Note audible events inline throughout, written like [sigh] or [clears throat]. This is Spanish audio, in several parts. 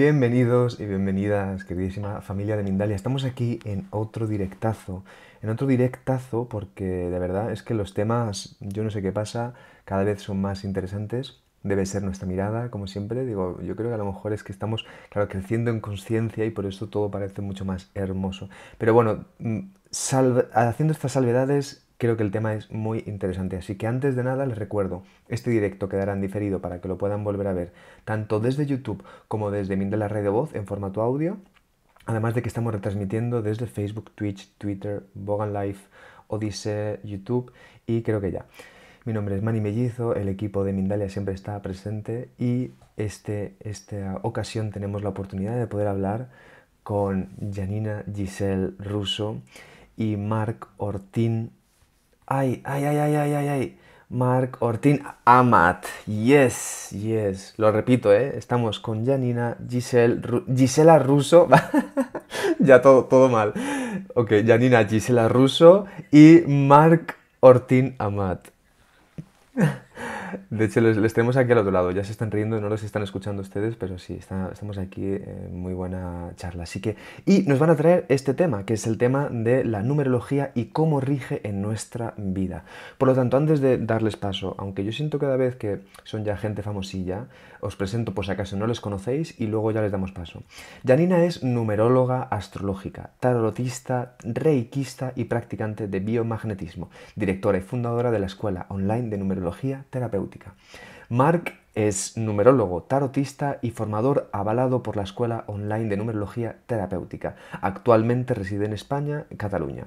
Bienvenidos y bienvenidas, queridísima familia de Mindalia. Estamos aquí en otro directazo. En otro directazo porque de verdad es que los temas, yo no sé qué pasa, cada vez son más interesantes. Debe ser nuestra mirada, como siempre. Digo, yo creo que a lo mejor es que estamos, claro, creciendo en conciencia y por eso todo parece mucho más hermoso. Pero bueno, mm, haciendo estas salvedades, creo que el tema es muy interesante. Así que antes de nada les recuerdo, este directo quedará en diferido para que lo puedan volver a ver, tanto desde YouTube como desde Mindala red de voz en formato audio. Además de que estamos retransmitiendo desde Facebook, Twitch, Twitter, Bogan Life, Odise, YouTube y creo que ya. Mi nombre es Manny Mellizo, el equipo de Mindalia siempre está presente y este, esta ocasión tenemos la oportunidad de poder hablar con Janina Giselle Russo y Mark Ortín Ay, ay, ay, ay, ay, ay, ay. Marc Ortín Amat. Yes, yes. Lo repito, ¿eh? Estamos con Janina, Gisela Russo. [laughs] ya todo, todo mal. Ok, Janina, Gisela Russo y Mark Ortín Amat. [laughs] De hecho, les, les, tenemos aquí al otro lado. Ya se están riendo, no los están escuchando ustedes, pero sí, estamos aquí en eh, muy buena charla. Así que, y nos van a traer este tema, que es el tema de la numerología y cómo rige en nuestra vida. Por lo tanto, antes de darles paso, aunque yo siento cada vez que son ya gente famosilla, os presento por si acaso no les conocéis y luego ya les damos paso. Janina es numeróloga astrológica, tarotista, reikista y practicante de biomagnetismo, directora y fundadora de la Escuela Online de Numerología Terapéutica Marc es numerólogo, tarotista y formador avalado por la Escuela Online de Numerología Terapéutica. Actualmente reside en España, Cataluña.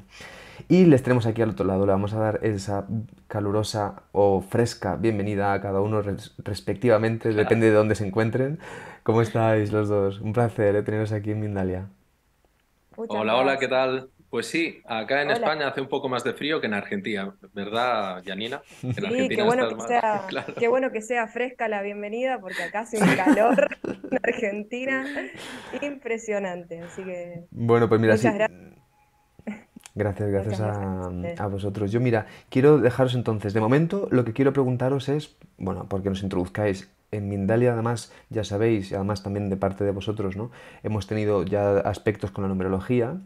Y les tenemos aquí al otro lado, le vamos a dar esa calurosa o fresca bienvenida a cada uno respectivamente, depende de dónde se encuentren. ¿Cómo estáis los dos? Un placer eh, teneros aquí en Mindalia. hola, hola, ¿qué tal? Pues sí, acá en España hace un poco más de frío que en Argentina, ¿verdad, Janina? sí, qué bueno, que sea, [laughs] bueno que sea fresca la bienvenida, porque acá hace un calor [laughs] en Argentina impresionante. Así que. Bueno, pues mira, sí. gracias. Gracias, a, vosotros. Yo, mira, quiero dejaros entonces, de momento, lo que quiero preguntaros es, bueno, porque nos introduzcáis en Mindalia además, ya sabéis, y además también de parte de vosotros, ¿no? Hemos tenido ya aspectos con la numerología,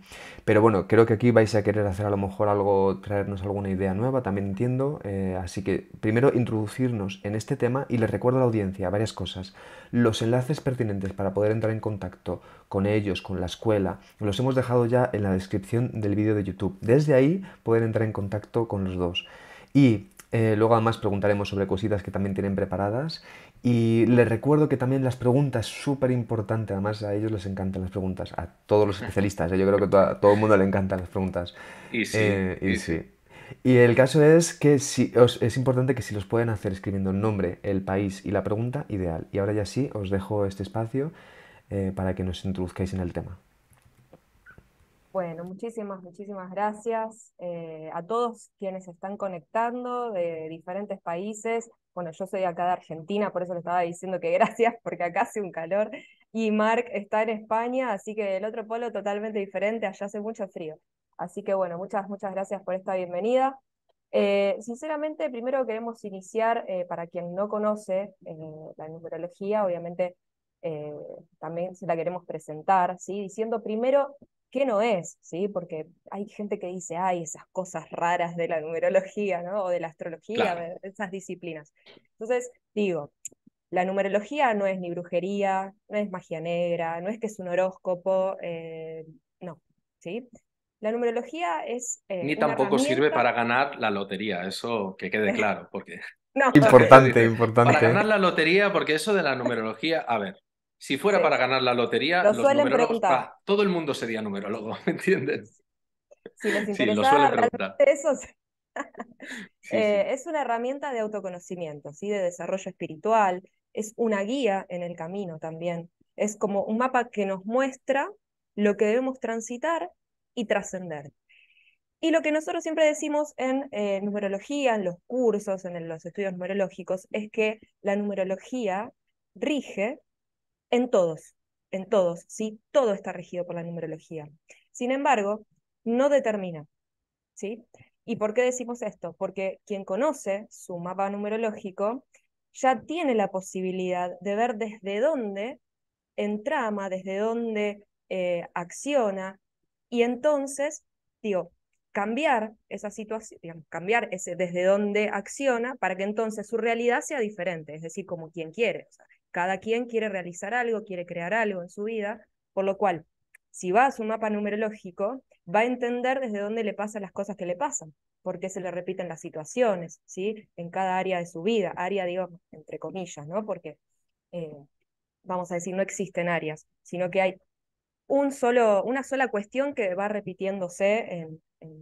pero bueno, creo que aquí vais a querer hacer a lo mejor algo, traernos alguna idea nueva, también entiendo, eh, así que primero introducirnos en este tema y les recuerdo a la audiencia varias cosas. Los enlaces pertinentes para poder entrar en contacto con ellos, con la escuela, los hemos dejado ya en la descripción del vídeo de YouTube. Desde ahí poder entrar en contacto con los dos. Y eh, luego además preguntaremos sobre cositas que también tienen preparadas y les recuerdo que también las preguntas, súper importante, además a ellos les encantan las preguntas, a todos los especialistas, ¿eh? yo creo que a todo el mundo le encantan las preguntas. Y sí. Eh, y, el caso es que si, es importante que si los pueden hacer escribiendo el nombre, el país y la pregunta, ideal. Y ahora ya sí, os dejo este espacio eh, para que nos introduzcáis en el tema. Bueno, muchísimas, muchísimas gracias a todos quienes están conectando de diferentes países bueno, yo soy acá de Argentina, por eso le estaba diciendo que [laughs] gracias, porque acá hace un calor, y Mark está en España, así que el otro polo totalmente diferente, allá hace mucho frío. Así que bueno, muchas, muchas gracias por esta bienvenida. Eh, sinceramente, primero queremos iniciar, eh, para quien no conoce eh, la numerología, obviamente también se la queremos presentar, ¿sí? diciendo primero no es, ¿sí? Porque hay gente que dice, ay, esas cosas raras de la numerología, ¿no? O de la astrología, esas disciplinas. Entonces, digo, la numerología no es ni brujería, no es magia negra, no es que es un horóscopo, eh, no, ¿sí? La numerología es... Eh, ni tampoco sirve para ganar la lotería, eso que quede [laughs] claro, porque... importante, [laughs] importante. Para ganar la lotería, porque eso de la numerología, a ver, si fuera para ganar la lotería, todo el mundo sería numerólogo, [laughs] ¿me entiendes? sí, lo suelen preguntar. [laughs] Eh, es una herramienta de autoconocimiento, ¿sí? de desarrollo espiritual, es una guía en el camino también. Es como un mapa que nos muestra lo que debemos transitar y trascender. Y lo que nosotros siempre decimos en eh, numerología, en los cursos, en los estudios numerológicos, es que la numerología rige en todos, en todos, ¿sí? Todo está regido por la numerología. Sin embargo, no determina, ¿sí? ¿Y por qué decimos esto? Porque quien conoce su mapa numerológico ya tiene la posibilidad de ver desde dónde entrama, desde dónde eh, acciona, y entonces, digo, cambiar esa situación, cambiar ese desde dónde acciona para que entonces su realidad sea diferente, es decir, como quien quiere. O cada quien quiere realizar algo, quiere crear algo en su vida, por lo cual, si va a su mapa numerológico, va a entender desde dónde le pasan las cosas que le pasan, por qué se le repiten las situaciones, ¿sí? En cada área de su vida, área, digo, entre comillas, ¿no? Porque, eh, vamos a decir, no existen áreas, sino que hay un solo, una sola cuestión que va repitiéndose en,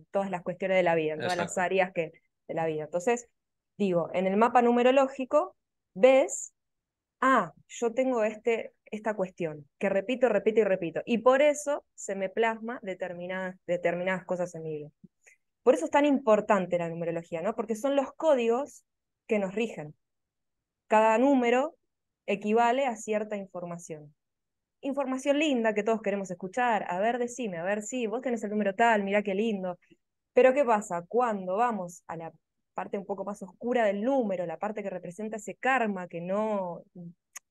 todas las cuestiones de la vida, en todas las áreas que, de la vida. Entonces, digo, en el mapa numerológico ves ah, yo tengo este, esta cuestión, que repito, repito y repito. Y por eso se me plasma determinadas, determinadas cosas en mi vida. Por eso es tan importante la numerología, ¿no? Porque son los códigos que nos rigen. Cada número equivale a cierta información. Información linda que todos queremos escuchar. A ver, decime, a ver, sí, vos tenés el número tal, mirá qué lindo. Pero ¿qué pasa? Cuando vamos a la parte un poco más oscura del número, la parte que representa ese karma que no,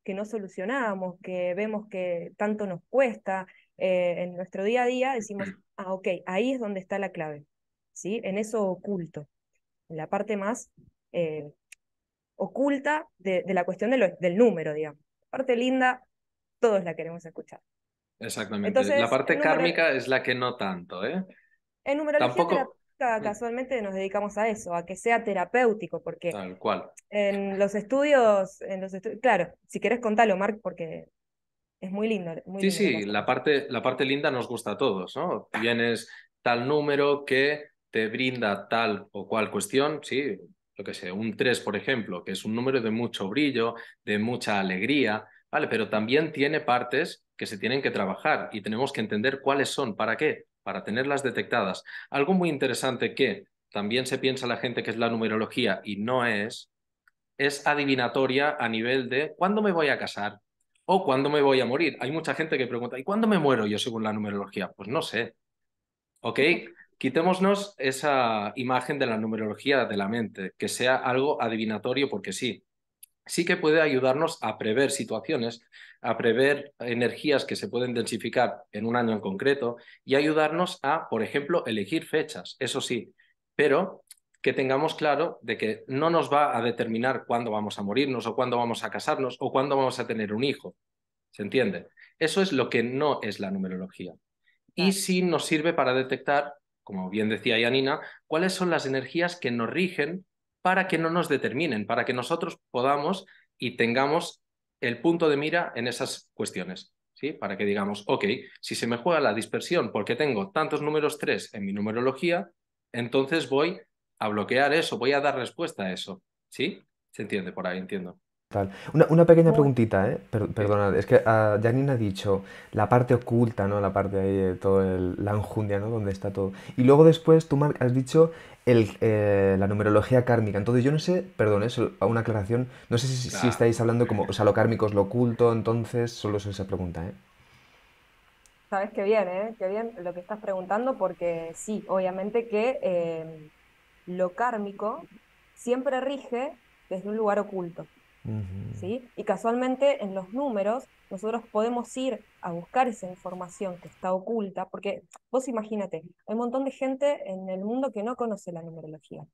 que no solucionamos, que vemos que tanto nos cuesta eh, en nuestro día a día, decimos, [clears throat] ah, ok, ahí es donde está la clave, ¿sí? En eso oculto, en la parte más eh, oculta de, la cuestión del número, digamos. La parte linda, todos la queremos escuchar. Exactamente. la parte kármica es la que no tanto, ¿eh? En numerología Tampoco... Mm. casualmente nos dedicamos a eso, a que sea terapéutico, porque cual. en los estudios, en los claro, si quieres contarlo Marc, porque es muy lindo. sí, sí, la parte, la parte linda nos gusta a todos, ¿no? Tienes tal número que te brinda tal o cual cuestión, sí, lo que sé, un 3, por ejemplo, que es un número de mucho brillo, de mucha alegría, ¿vale? Pero también tiene partes que se tienen que trabajar y tenemos que entender cuáles son, para qué, para tenerlas detectadas. Algo muy interesante que también se piensa la gente que es la numerología y no es, es adivinatoria a nivel de cuándo me voy a casar o cuándo me voy a morir. Hay mucha gente que pregunta, ¿y cuándo me muero yo según la numerología? Pues no sé. ¿Ok? Quitémonos esa imagen de la numerología de la mente, que sea algo adivinatorio porque sí sí que puede ayudarnos a prever situaciones, a prever energías que se pueden densificar en un año en concreto y ayudarnos a, por ejemplo, elegir fechas, eso sí, pero que tengamos claro de que no nos va a determinar cuándo vamos a morirnos o cuándo vamos a casarnos o cuándo vamos a tener un hijo. ¿Se entiende? Eso es lo que no es la numerología. Y sí nos sirve para detectar, como bien decía Yanina, cuáles son las energías que nos rigen para que no nos determinen, para que nosotros podamos y tengamos el punto de mira en esas cuestiones. ¿sí? Para que digamos, ok, si se me juega la dispersión porque tengo tantos números 3 en mi numerología, entonces voy a bloquear eso, voy a dar respuesta a eso. ¿Sí? ¿Se entiende por ahí? Entiendo. Una, pequeña oh. preguntita, ¿eh? perdona, es que ah, Janine ha dicho la parte oculta, ¿no? La parte de todo el, la enjundia, ¿no? Donde está todo. Y luego después tú has dicho eh, la numerología kármica. Entonces yo no sé, perdón, a ¿eh? una aclaración, no sé si, estáis hablando como, o sea, lo kármico es lo oculto, entonces solo es esa pregunta, ¿eh? Sabes qué bien, ¿eh? Qué bien lo que estás preguntando, porque sí, obviamente que eh, lo kármico siempre rige desde un lugar oculto. ¿sí? Y casualmente en los números nosotros podemos ir a buscar esa información que está oculta, porque vos imagínate, hay un montón de gente en el mundo que no conoce la numerología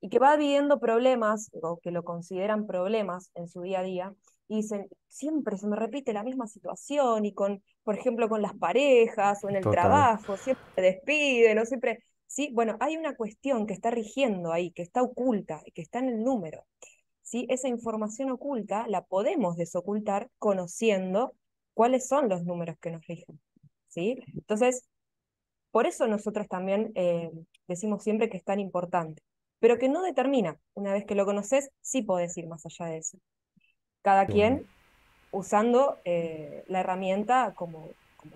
y que va viviendo problemas o que lo consideran problemas en su día a día y dicen, siempre se me repite la misma situación y con, por ejemplo, con las parejas o en el trabajo, siempre se despiden o siempre... Sí, bueno, hay una cuestión que está rigiendo ahí, que está oculta, y que está en el número. Esa información oculta la podemos desocultar conociendo cuáles son los números que nos rigen. ¿sí? Entonces, por eso nosotros también eh, decimos siempre que es tan importante, pero que no determina. Una vez que lo conoces, sí podés ir más allá de eso. Cada quien usando eh, la herramienta como,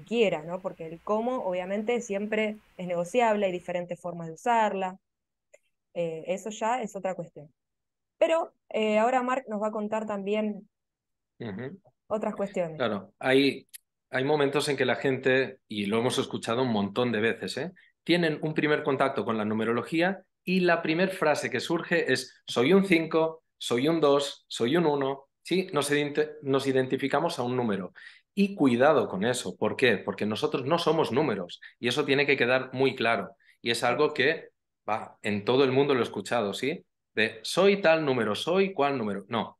quiera, ¿no? Porque el cómo, obviamente, siempre es negociable, hay diferentes formas de usarla. Eh, eso ya es otra cuestión. Pero eh, ahora Mark nos va a contar también otras cuestiones. Claro, hay, hay momentos en que la gente, y lo hemos escuchado un montón de veces, ¿eh? tienen un primer contacto con la numerología y la primera frase que surge es soy un 5, soy un 2, soy un 1, ¿sí? Nos, nos, identificamos a un número. Y cuidado con eso, ¿por qué? Porque nosotros no somos números y eso tiene que quedar muy claro. Y es algo que, va, en todo el mundo lo he escuchado, ¿sí? de soy tal número, soy cual número. No,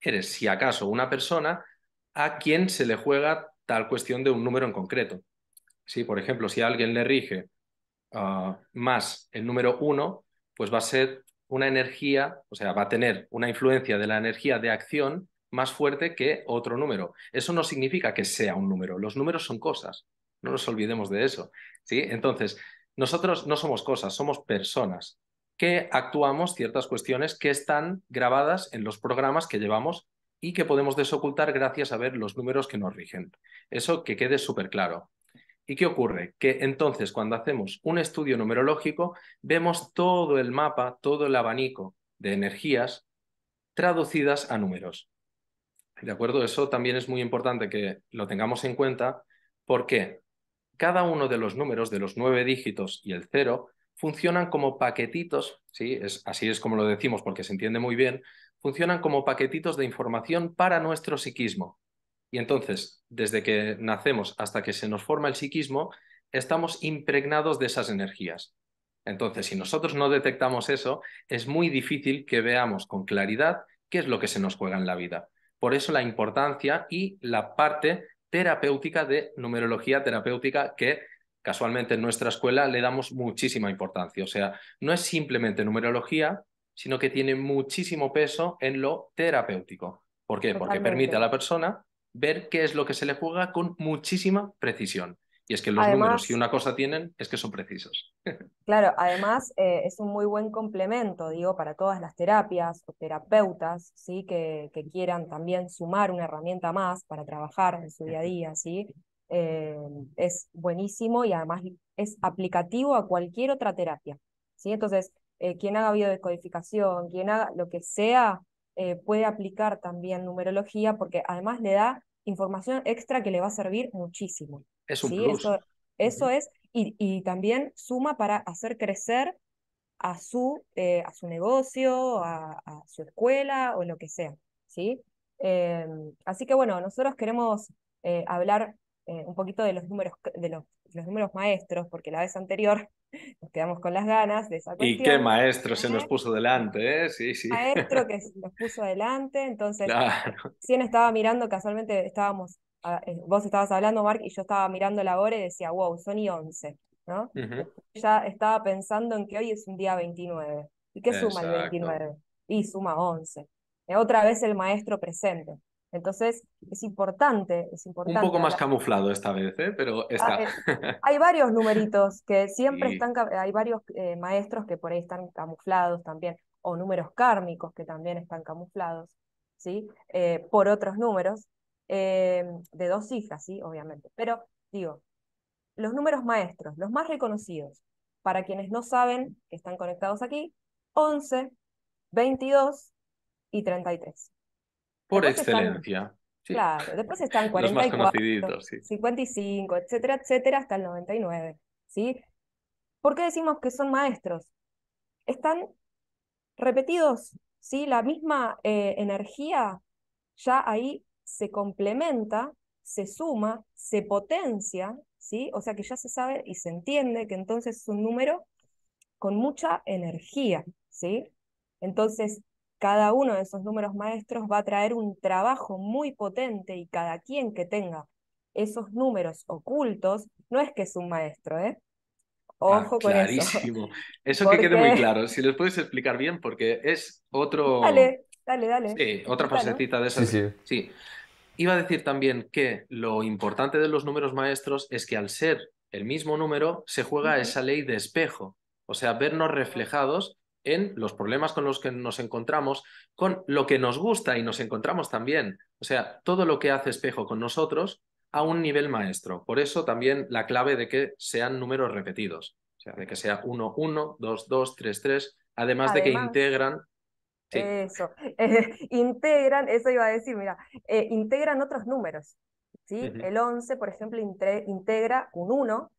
eres si acaso una persona a quien se le juega tal cuestión de un número en concreto. Sí, por ejemplo, si a alguien le rige ah, más el número 1, pues va a ser una energía, o sea, va a tener una influencia de la energía de acción más fuerte que otro número. Eso no significa que sea un número. Los números son cosas. No nos olvidemos de eso. ¿sí? Entonces, nosotros no somos cosas, somos personas que actuamos ciertas cuestiones que están grabadas en los programas que llevamos y que podemos desocultar gracias a ver los números que nos rigen. Eso que quede súper claro. ¿Y qué ocurre? Que entonces cuando hacemos un estudio numerológico vemos todo el mapa, todo el abanico de energías traducidas a números. ¿De acuerdo? Eso también es muy importante que lo tengamos en cuenta porque cada uno de los números, de los nueve dígitos y el cero, funcionan como paquetitos, así es como lo decimos porque se entiende muy bien, funcionan como paquetitos de información para nuestro psiquismo. Y entonces, desde que nacemos hasta que se nos forma el psiquismo, estamos impregnados de esas energías. Entonces, si nosotros no detectamos eso, es muy difícil que veamos con claridad qué es lo que se nos juega en la vida. Por eso la importancia y la parte terapéutica de numerología terapéutica que casualmente en nuestra escuela le damos muchísima importancia. O sea, no es simplemente numerología, sino que tiene muchísimo peso en lo terapéutico. ¿Por qué? Porque permite a la persona ver qué es lo que se le juega con muchísima precisión. Y es que los números, si una cosa tienen, es que son precisos. [laughs] Claro, además eh, es un muy buen complemento, digo, para todas las terapias o terapeutas, ¿sí? Que, que, quieran también sumar una herramienta más para trabajar en su día a día, ¿sí? Eh, es buenísimo y además es aplicativo a cualquier otra terapia. ¿sí? Entonces, eh, quien haga biodescodificación, quien haga lo que sea, eh, puede aplicar también numerología porque además le da información extra que le va a servir muchísimo. Eso, es, y, y, también suma para hacer crecer a su, a su negocio, a, su escuela o lo que sea. ¿sí? así que bueno, nosotros queremos hablar eh, un poquito de los números de los, números maestros, porque la vez anterior [laughs] nos quedamos con las ganas de esa Y qué maestro se nos puso delante, ¿eh? Sí, sí. Maestro que se [laughs] nos puso delante, entonces claro. estaba mirando, casualmente estábamos, eh, vos estabas hablando, Mark, y yo estaba mirando la hora y decía, wow, son y 11, ¿no? Ya estaba pensando en que hoy es un día 29. ¿Y qué suma el 29? Y suma 11. Eh, otra vez el maestro presente. Entonces, es importante, es importante. Un poco más camuflado esta vez, ¿eh? pero ah, está. hay varios numeritos que [laughs] siempre están, hay varios eh, maestros que por ahí están camuflados también, o números kármicos que también están camuflados, ¿sí? Eh, por otros números, de dos hijas, ¿sí? Obviamente. Pero, digo, los números maestros, los más reconocidos, para quienes no saben que están conectados aquí, 11, 22 y 33. Por excelencia. Claro, después están 44, [laughs] 55, etcétera, etcétera, hasta el 99. ¿sí? ¿Por qué decimos que son maestros? Están repetidos, ¿sí? la misma eh, energía ya ahí se complementa, se suma, se potencia, ¿sí? o sea que ya se sabe y se entiende que entonces es un número con mucha energía. ¿sí? Entonces, cada uno de esos números maestros va a traer un trabajo muy potente y cada quien que tenga esos números ocultos no es que es un maestro, ¿eh? Ah, Ojo con eso. [laughs] Eso que quede muy claro. Si les puedes explicar bien, porque es otro. Dale, dale, dale. Sí, otra facetita de esas. Sí, sí. Iba a decir también que lo importante de los números maestros es que al ser el mismo número se juega esa ley de espejo, o sea, vernos reflejados en los problemas con los que nos encontramos, con lo que nos gusta y nos encontramos también. O sea, todo lo que hace espejo con nosotros a un nivel maestro. Por eso también la clave de que sean números repetidos. O sea, de que sea 1, 1, 2, 2, 3, 3. Además, de que integran. Eso. Eh, [laughs] integran, eso iba a decir, mira, eh, integran otros números. El 11, por ejemplo, integra un 1,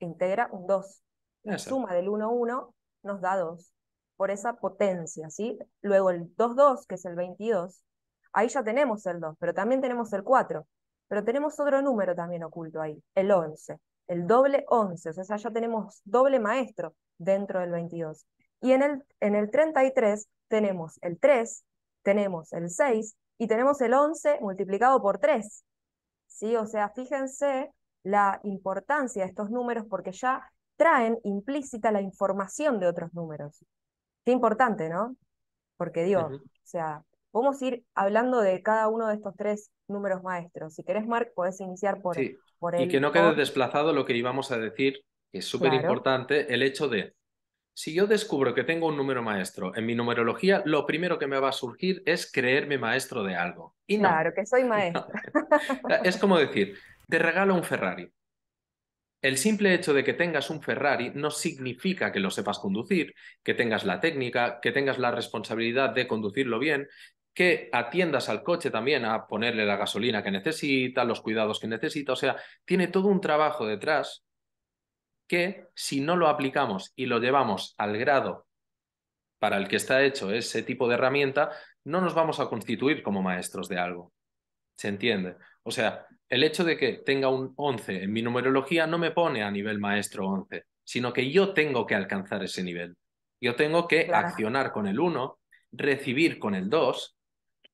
integra un 2. La suma del 1, 1 nos da 2 por esa potencia, ¿sí? Luego el 22 que es el 22, ahí ya tenemos el 2, pero también tenemos el 4, pero tenemos otro número también oculto ahí, el 11, el doble 11, o sea, ya tenemos doble maestro dentro del 22. Y en el, en el 33 tenemos el 3, tenemos el 6 y tenemos el 11 multiplicado por 3. ¿Sí? O sea, fíjense la importancia de estos números porque ya traen implícita la información de otros números. Qué importante, ¿no? Porque digo, o sea, podemos ir hablando de cada uno de estos tres números maestros. Si querés, Mark, puedes iniciar por, Y que no quede desplazado lo que íbamos a decir, que es súper importante, el hecho de, si yo descubro que tengo un número maestro en mi numerología, lo primero que me va a surgir es creerme maestro de algo. Y claro, que soy [laughs] maestro. Es como decir, te regalo un Ferrari el simple hecho de que tengas un Ferrari no significa que lo sepas conducir, que tengas la técnica, que tengas la responsabilidad de conducirlo bien, que atiendas al coche también a ponerle la gasolina que necesita, los cuidados que necesita, o sea, tiene todo un trabajo detrás que si no lo aplicamos y lo llevamos al grado para el que está hecho ese tipo de herramienta, no nos vamos a constituir como maestros de algo. ¿Se entiende? O sea, el hecho de que tenga un 11 en mi numerología no me pone a nivel maestro 11, sino que yo tengo que alcanzar ese nivel. Yo tengo que accionar con el 1, recibir con el 2,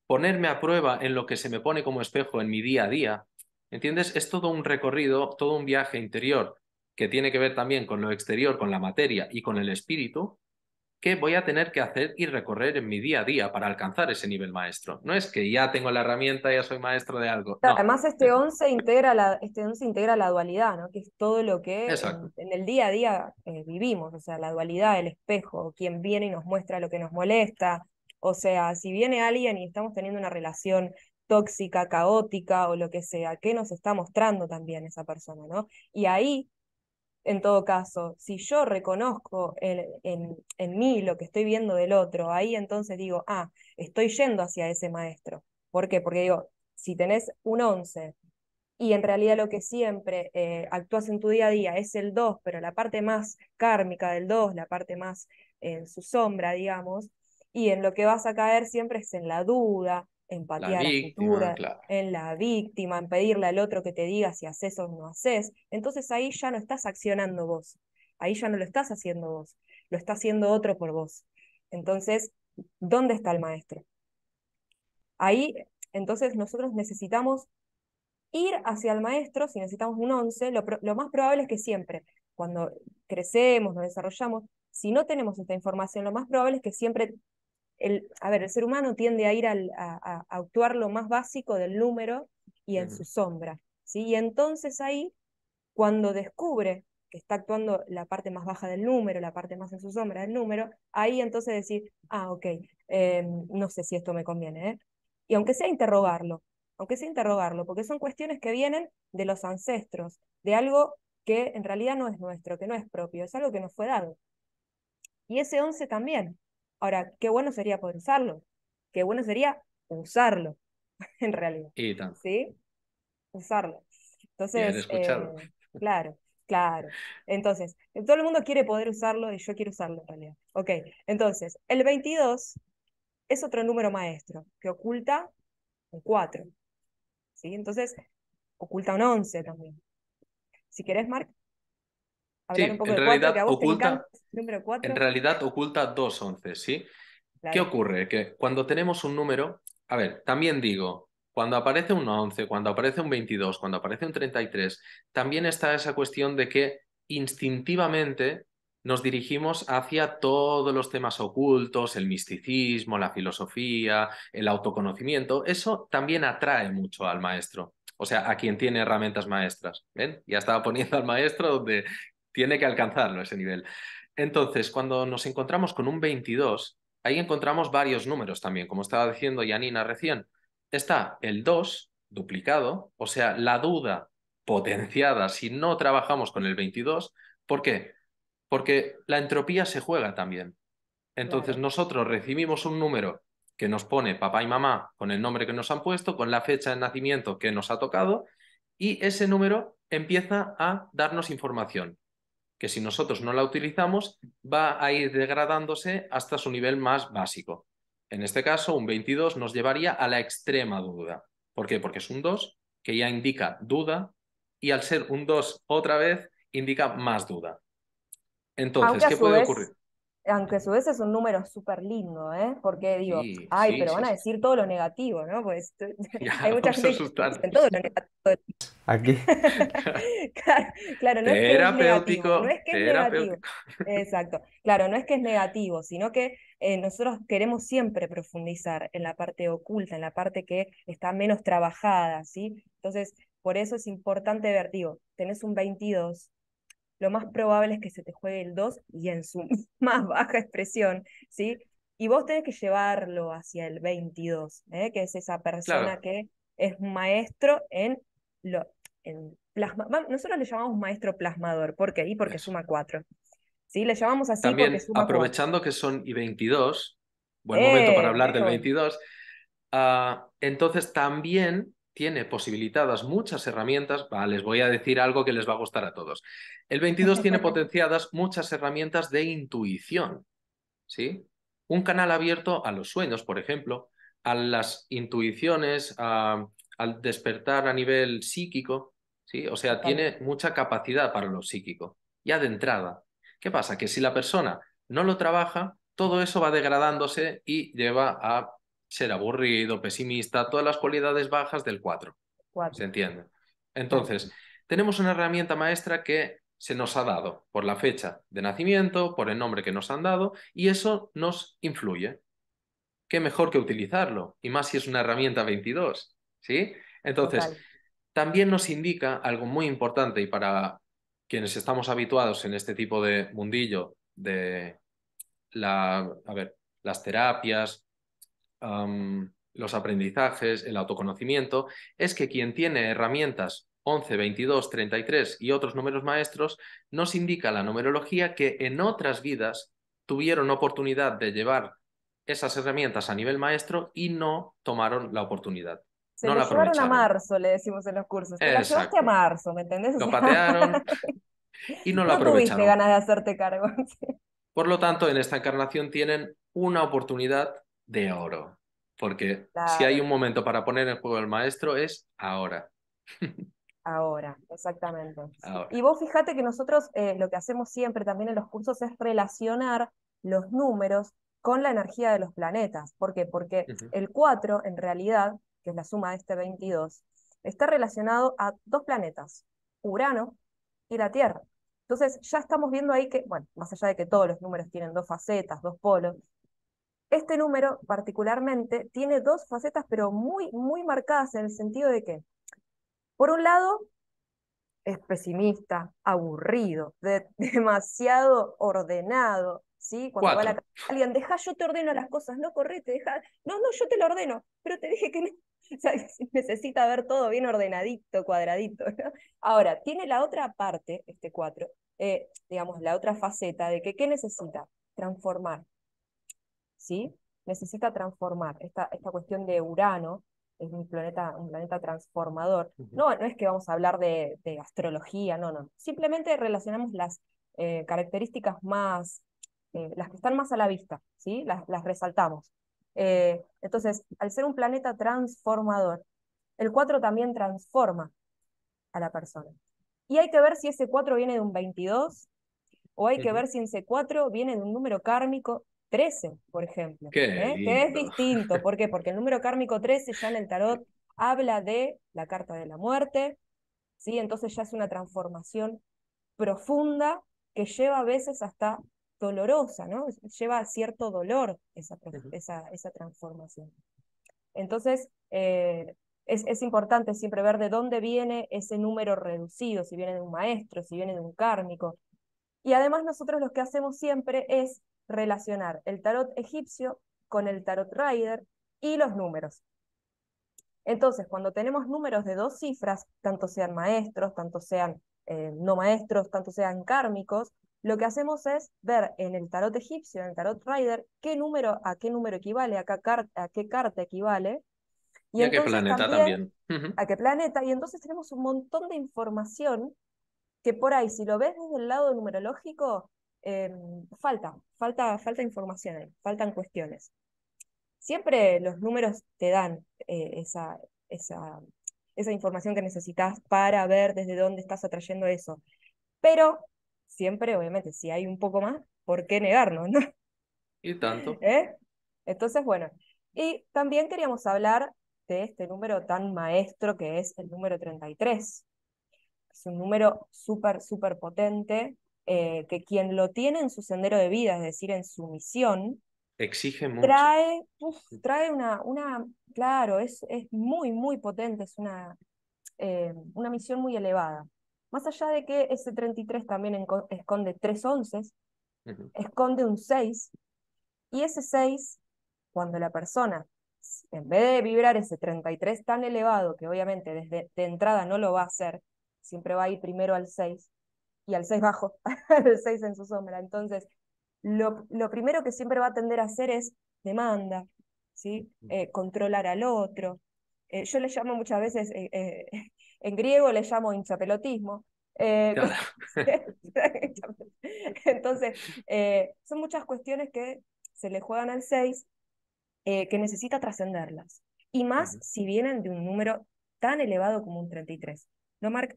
ponerme a prueba en lo que se me pone como espejo en mi día a día. ¿Entiendes? Es todo un recorrido, todo un viaje interior que tiene que ver también con lo exterior, con la materia y con el espíritu, ¿Qué voy a tener que hacer y recorrer en mi día a día para alcanzar ese nivel maestro. No es que ya tengo la herramienta, ya soy maestro de algo. Además, este 11 integra la, este integra la dualidad, ¿no? que es todo lo que en, el día a día eh, vivimos, o sea, la dualidad, el espejo, quien viene y nos muestra lo que nos molesta. O sea, si viene alguien y estamos teniendo una relación tóxica, caótica o lo que sea, qué nos está mostrando también esa persona, ¿no? Y ahí en todo caso, si yo reconozco en, mí lo que estoy viendo del otro, ahí entonces digo, ah, estoy yendo hacia ese maestro. ¿Por qué? Porque digo, si tenés un 11 y en realidad lo que siempre eh, actúas en tu día a día es el 2, pero la parte más kármica del 2, la parte más eh, en su sombra, digamos, y en lo que vas a caer siempre es en la duda, empatía la en la víctima, en pedirle al otro que te diga si haces o no haces, entonces ahí ya no estás accionando vos, ahí ya no lo estás haciendo vos, lo está haciendo otro por vos. Entonces, ¿dónde está el maestro? Ahí, entonces nosotros necesitamos ir hacia el maestro, si necesitamos un once, lo, lo más probable es que siempre, cuando crecemos, nos desarrollamos, si no tenemos esta información, lo más probable es que siempre el, a ver, el ser humano tiende a ir a, actuar lo más básico del número y en su sombra. ¿sí? Y entonces ahí, cuando descubre que está actuando la parte más baja del número, la parte más en su sombra del número, ahí entonces decir, ah, ok, em, no sé si esto me conviene. ¿eh?". Y aunque sea interrogarlo, aunque sea interrogarlo, porque son cuestiones que vienen de los ancestros, de algo que en realidad no es nuestro, que no es propio, es algo que nos fue dado. Y ese 11 también, Ahora, qué bueno sería poder usarlo, qué bueno sería usarlo, [laughs] en realidad. Y ¿Sí? Usarlo. Entonces, escucharlo. Eh, [laughs] claro, claro. Entonces, todo el mundo quiere poder usarlo y yo quiero usarlo en realidad. Ok, entonces, el 22 es otro número maestro que oculta un 4. ¿Sí? Entonces, oculta un 11 también. Si querés, Mark, en realidad, oculta, En realidad oculta dos once, ¿sí? ¿Qué ocurre? Que cuando tenemos un número, a ver, también digo, cuando aparece un 11, cuando aparece un 22, cuando aparece un 33, también está esa cuestión de que instintivamente nos dirigimos hacia todos los temas ocultos, el misticismo, la filosofía, el autoconocimiento. Eso también atrae mucho al maestro, o sea, a quien tiene herramientas maestras. ¿Ven? Ya estaba poniendo al maestro donde tiene que alcanzarlo ese nivel. Entonces, cuando nos encontramos con un 22, ahí encontramos varios números también, como estaba diciendo Yanina recién. Está el 2 duplicado, o sea, la duda potenciada si no trabajamos con el 22. ¿Por qué? Porque la entropía se juega también. Entonces, nosotros recibimos un número que nos pone papá y mamá con el nombre que nos han puesto, con la fecha de nacimiento que nos ha tocado, y ese número empieza a darnos información que si nosotros no la utilizamos va a ir degradándose hasta su nivel más básico. En este caso, un 22 nos llevaría a la extrema duda. ¿Por qué? Porque es un 2 que ya indica duda y al ser un 2 otra vez indica más duda. Entonces, ¿qué puede ocurrir? aunque a su vez es un número súper lindo, ¿eh? Porque digo, ay, pero van a decir todo lo negativo, ¿no? Pues [laughs] [laughs] hay mucha gente que todo lo negativo. Aquí. [laughs] claro, claro, no es que es negativo, no es que es negativo. Exacto. Claro, no es que es negativo, sino que eh, nosotros queremos siempre profundizar en la parte oculta, en la parte que está menos trabajada, ¿sí? Entonces, por eso es importante ver, digo, tenés un 22 lo más probable es que se te juegue el 2 y en su [laughs] más baja expresión, ¿sí? Y vos tenés que llevarlo hacia el 22, ¿eh? que es esa persona que es maestro en, lo, en plasma. Nosotros le llamamos maestro plasmador, ¿por qué? Y porque suma 4. ¿Sí? Le llamamos así porque suma aprovechando que son y 22, buen momento para eh, hablar del 22, ah, entonces también tiene posibilitadas muchas herramientas. les voy a decir algo que les va a gustar a todos. El 22 tiene [laughs] potenciadas muchas herramientas de intuición. ¿sí? Un canal abierto a los sueños, por ejemplo, a las intuiciones, al despertar a nivel psíquico. ¿sí? O sea, tiene mucha capacidad para lo psíquico, ya de entrada. ¿Qué pasa? Que si la persona no lo trabaja, todo eso va degradándose y lleva a ser aburrido, pesimista, todas las cualidades bajas del 4. ¿Se entiende? Entonces, tenemos una herramienta maestra que se nos ha dado por la fecha de nacimiento, por el nombre que nos han dado, y eso nos influye. ¿Qué mejor que utilizarlo? Y más si es una herramienta 22, ¿sí? Entonces, también nos indica algo muy importante y para quienes estamos habituados en este tipo de mundillo de la, a ver, las terapias, los aprendizajes, el autoconocimiento, es que quien tiene herramientas 11, 22, 33 y otros números maestros, nos indica la numerología que en otras vidas tuvieron oportunidad de llevar esas herramientas a nivel maestro y no tomaron la oportunidad. Se no lo la llevaron a marzo, le decimos en los cursos. llevaste a marzo, ¿me entendés? Lo patearon [laughs] y no, la aprovecharon. No tuviste ganas de hacerte cargo. [laughs] Por lo tanto, en esta encarnación tienen una oportunidad de oro. Porque si hay un momento para poner en juego al maestro es ahora. [laughs] Ahora, exactamente. Y vos fíjate que nosotros eh, lo que hacemos siempre también en los cursos es relacionar los números con la energía de los planetas. ¿Por qué? Porque el 4, en realidad, que es la suma de este 22, está relacionado a dos planetas, Urano y la Tierra. Entonces, ya estamos viendo ahí que, bueno, más allá de que todos los números tienen dos facetas, dos polos, este número particularmente tiene dos facetas, pero muy, muy marcadas en el sentido de que, por un lado, es pesimista, aburrido, [laughs] demasiado ordenado, ¿sí? Cuando va a la alguien, deja, yo te ordeno las cosas, no correte, deja, no, no, yo te lo ordeno, pero te dije que no. [laughs] [laughs] necesita ver todo bien ordenadito, cuadradito. Ahora, tiene la otra parte, este cuatro, eh, digamos, la otra faceta de que, ¿qué necesita? Transformar, ¿sí? necesita transformar. Esta, esta cuestión de Urano es un planeta, un planeta transformador. No, no es que vamos a hablar de, astrología, no, no. Simplemente relacionamos las eh, características más, eh, las que están más a la vista, ¿sí? las, resaltamos. Eh, entonces, al ser un planeta transformador, el 4 también transforma a la persona. Y hay que ver si ese 4 viene de un 22 o hay que ver si ese 4 viene de un número kármico 13, por ejemplo, ¿eh? que es distinto. ¿Por qué? Porque el número kármico 13 ya en el tarot habla de la carta de la muerte, ¿sí? entonces ya es una transformación profunda que lleva a veces hasta dolorosa, ¿no? lleva cierto dolor esa, transformación. Entonces, eh, es, es, importante siempre ver de dónde viene ese número reducido, si viene de un maestro, si viene de un kármico, y además nosotros lo que hacemos siempre es relacionar el tarot egipcio con el tarot rider y los números. Entonces, cuando tenemos números de dos cifras, tanto sean maestros, tanto sean eh, no maestros, tanto sean kármicos, lo que hacemos es ver en el tarot egipcio, en el tarot rider, qué número a qué número equivale, a qué, carta, a qué carta equivale. Y, a qué planeta también, A qué planeta. Y entonces tenemos un montón de información que por ahí, si lo ves desde el lado numerológico, em, falta, falta, falta información faltan cuestiones. Siempre los números te dan eh, esa, esa, esa información que necesitas para ver desde dónde estás atrayendo eso. Pero siempre, obviamente, si hay un poco más, ¿por qué negarnos? No? Y tanto. [laughs] ¿Eh? Entonces, bueno, y también queríamos hablar de este número tan maestro que es el número 33 es un número súper, súper potente, eh, que quien lo tiene en su sendero de vida, es decir, en su misión, exige mucho. Trae, trae una, una, claro, es, es muy, muy potente, es una, eh, una misión muy elevada. Más allá de que ese 33 también esconde tres onces, esconde un 6, y ese 6, cuando la persona, en vez de vibrar ese 33 tan elevado, que obviamente desde de entrada no lo va a hacer, siempre va a ir primero al 6 y al 6 bajo, [laughs] al 6 en su sombra. Entonces, lo, primero que siempre va a tender a hacer es demanda, ¿sí? Mm. Eh, controlar al otro. Eh, yo le llamo muchas veces, eh, [laughs] en griego le llamo hinchapelotismo. [laughs] Entonces, son muchas cuestiones que se le juegan al 6 que necesita trascenderlas. Y más si vienen de un número tan elevado como un 33. ¿No, marca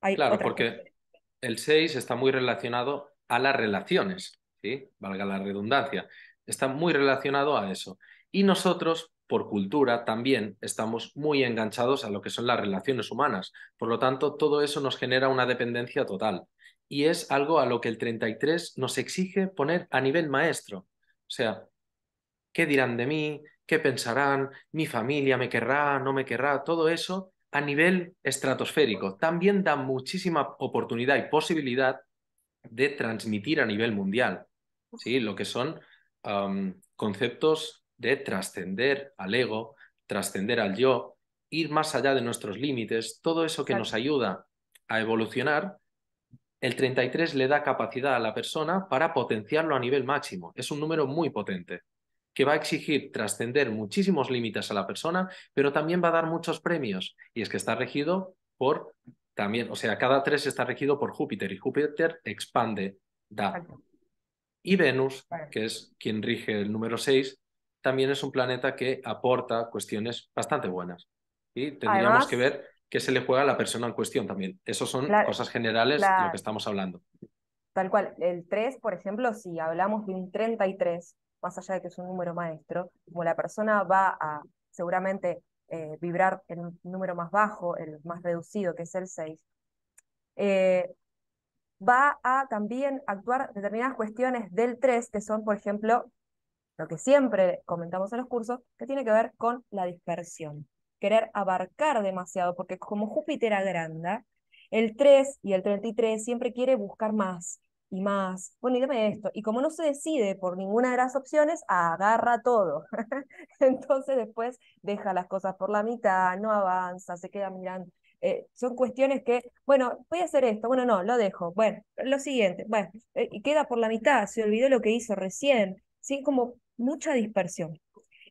claro, porque el 6 está muy relacionado a las relaciones, ¿sí? valga la redundancia, está muy relacionado a eso. Y nosotros, por cultura, también estamos muy enganchados a lo que son las relaciones humanas. Por lo tanto, todo eso nos genera una dependencia total. Y es algo a lo que el 33 nos exige poner a nivel maestro. O sea, ¿qué dirán de mí? ¿Qué pensarán? ¿Mi familia me querrá? ¿No me querrá? Todo eso a nivel estratosférico. También da muchísima oportunidad y posibilidad de transmitir a nivel mundial, ¿sí? lo que son conceptos de trascender al ego, trascender al yo, ir más allá de nuestros límites, todo eso que nos ayuda a evolucionar, el 33 le da capacidad a la persona para potenciarlo a nivel máximo. Es un número muy potente que va a exigir trascender muchísimos límites a la persona, pero también va a dar muchos premios. Y es que está regido por también, o sea, cada tres está regido por Júpiter y Júpiter expande, da. Y Venus, que es quien rige el número seis, también es un planeta que aporta cuestiones bastante buenas. Y tendríamos que ver qué se le juega a la persona en cuestión también. Esas son cosas generales de lo que estamos hablando. Tal cual, el tres, por ejemplo, si hablamos de un 33, más allá de que es un número maestro, como la persona va a seguramente eh, vibrar en número más bajo, el más reducido, que es el 6, eh, va a también actuar determinadas cuestiones del 3, que son, por ejemplo, lo que siempre comentamos en los cursos, que tiene que ver con la dispersión, querer abarcar demasiado, porque como Júpiter agranda, el 3 y el 33 siempre quiere buscar más, y más, bueno, y esto. Y como no se decide por ninguna de las opciones, agarra todo. [laughs] Entonces después deja las cosas por la mitad, no avanza, se queda mirando. Eh, son cuestiones que, bueno, voy a hacer esto, bueno, no, lo dejo, bueno, lo siguiente, bueno, eh, y queda por la mitad, se olvidó lo que hizo recién, ¿sí? Como mucha dispersión.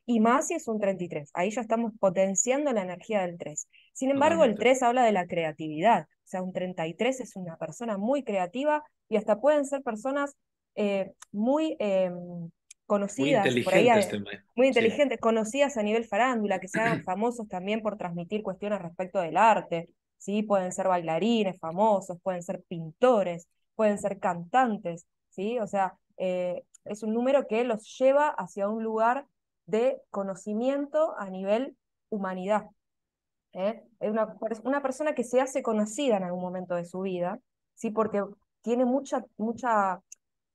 Y más si es un 33, ahí ya estamos potenciando la energía del 3. Sin embargo, el 3 habla de la creatividad, o sea, un 33 es una persona muy creativa y hasta pueden ser personas eh, eh, muy conocidas, eh, muy inteligentes, muy inteligentes conocidas a nivel farándula, que sean [clears throat] famosos también por transmitir cuestiones respecto del arte, ¿sí? pueden ser bailarines famosos, pueden ser pintores, pueden ser cantantes, ¿sí? o sea, es un número que los lleva hacia un lugar de conocimiento a nivel humanidad. Es una, una, persona que se hace conocida en algún momento de su vida, ¿sí? porque tiene mucha, mucha,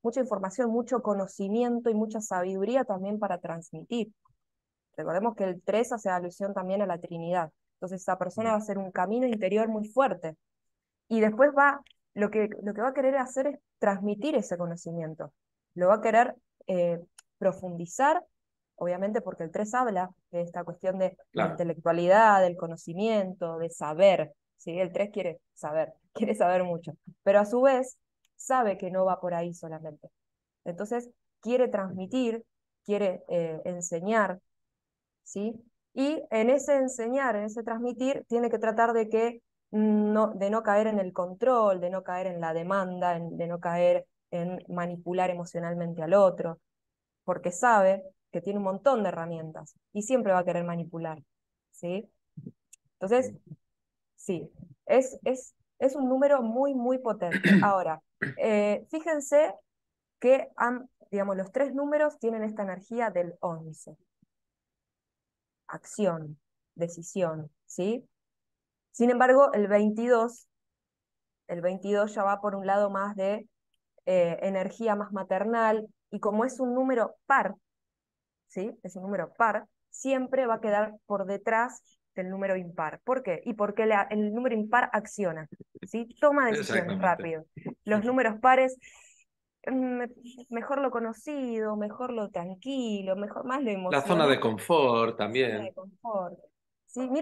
mucha información, mucho conocimiento y mucha sabiduría también para transmitir. Recordemos que el 3 hace alusión también a la Trinidad. Entonces esa persona va a hacer un camino interior muy fuerte. Y después va, lo que, lo que va a querer hacer es transmitir ese conocimiento. Lo va a querer eh, profundizar, obviamente porque el 3 habla de esta cuestión de la intelectualidad, del conocimiento, de saber. ¿sí? El 3 quiere saber quiere saber mucho, pero a su vez sabe que no va por ahí solamente. Entonces, quiere transmitir, quiere eh, enseñar, ¿sí? Y en ese enseñar, en ese transmitir, tiene que tratar de que no, de no caer en el control, de no caer en la demanda, de no caer en manipular emocionalmente al otro, porque sabe que tiene un montón de herramientas y siempre va a querer manipular, ¿sí? Entonces, sí, es, es es un número muy, muy potente. [clears throat] Ahora, eh, fíjense que digamos, los tres números tienen esta energía del 11. Acción, decisión, ¿sí? Sin embargo, el 22, el ya va por un lado más de eh, energía más maternal, y como es un número par, ¿sí? Es un número par, siempre va a quedar por detrás del número impar. ¿Por qué? Y porque el número impar acciona, ¿sí? Toma decisiones rápido. Los números pares, mm, mejor lo conocido, mejor lo tranquilo, mejor más lo emocional. La zona de confort también.